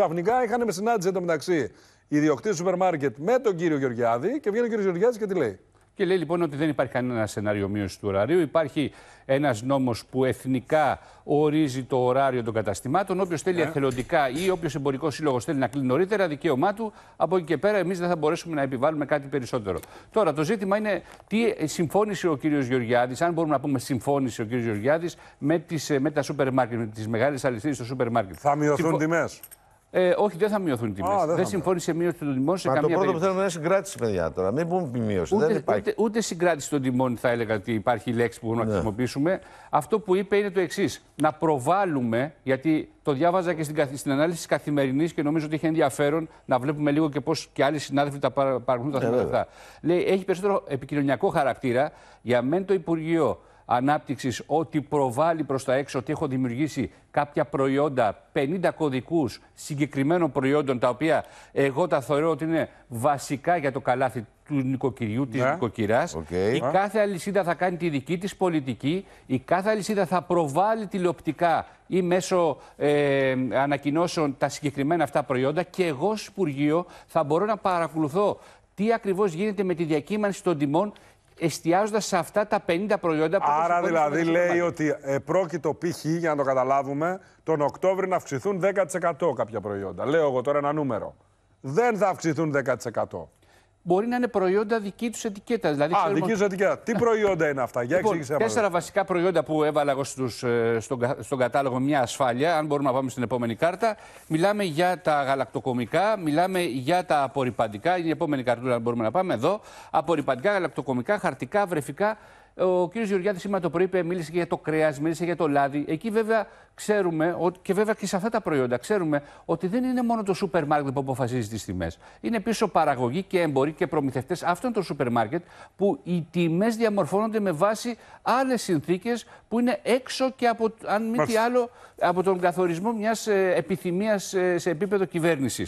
Ξαφνικά είχαν συνάντηση εντωμεταξύ ιδιοκτήτη σούπερ μάρκετ με τον κύριο Γεωργιάδη και βγαίνει ο κύριος Γεωργιάδης και τι λέει. Και λέει λοιπόν ότι δεν υπάρχει κανένα σενάριο μείωσης του ωραρίου. Υπάρχει ένας νόμος που εθνικά ορίζει το ωράριο των καταστημάτων. Όποιο θέλει yeah. Ναι. εθελοντικά ή όποιο εμπορικός σύλλογος θέλει να κλείνει νωρίτερα, δικαίωμά του. Από εκεί και πέρα, εμείς δεν θα μπορέσουμε να επιβάλλουμε κάτι περισσότερο. Τώρα, το ζήτημα είναι τι συμφώνησε ο κύριος Γεωργιάδης, αν μπορούμε να πούμε συμφώνησε ο κύριος Γεωργιάδης με, ε, με τα σούπερ μάρκετ, με τις μεγάλες αλυσίδες στο σούπερ μάρκετ. Θα μειωθούν Συμφω... τιμές. Ε, όχι, δεν θα μειωθούν οι τιμές. δεν, δεν συμφώνησε μείωση των τιμών σε Μα καμία περίπτωση. Το πρώτο που θέλουμε είναι συγκράτηση, παιδιά. Τώρα μην πούμε μείωση. Ούτε, δεν υπάρχει. Ούτε, ούτε συγκράτηση των τιμών θα έλεγα ότι υπάρχει λέξη που μπορούμε ναι. να χρησιμοποιήσουμε. Αυτό που είπε είναι το εξής. Να προβάλλουμε, γιατί το διάβαζα και στην, ανάλυση της καθημερινής και νομίζω ότι είχε ενδιαφέρον να βλέπουμε λίγο και πώς και άλλοι συνάδελφοι τα παρακολουθούν τα ναι, θέματα αυτά. Λέει, έχει περισσότερο επικοινωνιακό χαρακτήρα για μένα το Υπουργείο ανάπτυξης ότι προβάλλει προς τα έξω ότι έχω δημιουργήσει κάποια προϊόντα, 50 κωδικούς συγκεκριμένων προϊόντων τα οποία εγώ τα θεωρώ ότι είναι βασικά για το καλάθι του νοικοκυριού, της ναι. νοικοκυράς. Η κάθε αλυσίδα θα κάνει τη δική της πολιτική. Η κάθε αλυσίδα θα προβάλλει τηλεοπτικά ή μέσω ε, ανακοινώσεων τα συγκεκριμένα αυτά προϊόντα. Και εγώ ως Υπουργείο θα μπορώ να παρακολουθώ τι ακριβώς γίνεται με τη διακύμανση των τιμών εστιάζοντας σε αυτά τα 50 προϊόντα που Άρα δηλαδή λέει ότι ε, πρόκειτο π.χ. για να το καταλάβουμε τον Οκτώβριο να αυξηθούν 10% κάποια προϊόντα. Λέω εγώ τώρα ένα νούμερο. Δεν θα αυξηθούν 10% μπορεί να είναι προϊόντα δική τους ετικέτας. Δηλαδή, Α, δική τους ετικέτα. Τι προϊόντα είναι αυτά, για λοιπόν, εξήγησέ Τέσσερα βασικά προϊόντα που έβαλα εγώ στους, ε, στον, στον κατάλογο μια ασφάλεια. Αν μπορούμε να πάμε στην επόμενη κάρτα. Μιλάμε για τα γαλακτοκομικά, μιλάμε για τα απορριπαντικά. Είναι η επόμενη καρτούλα, αν μπορούμε να πάμε εδώ. Απορριπαντικά, γαλακτοκομικά, χαρτικά, βρεφικά, ε, ο κ. Γεωργιάδη σήμερα το πρωί είπε, μίλησε για το κρέας, μίλησε για το λάδι. Εκεί βέβαια ξέρουμε, και βέβαια και σε αυτά τα προϊόντα, ξέρουμε ότι δεν είναι μόνο το σούπερ μάρκετ που αποφασίζει τις τιμές. Είναι πίσω παραγωγή και έμποροι και προμηθευτές. Αυτό είναι το σούπερ μάρκετ που οι τιμές διαμορφώνονται με βάση άλλες συνθήκες που είναι έξω και από, αν άλλο, από τον καθορισμό μιας ε, επιθυμίας ε, σε επίπεδο κυβέρνησης.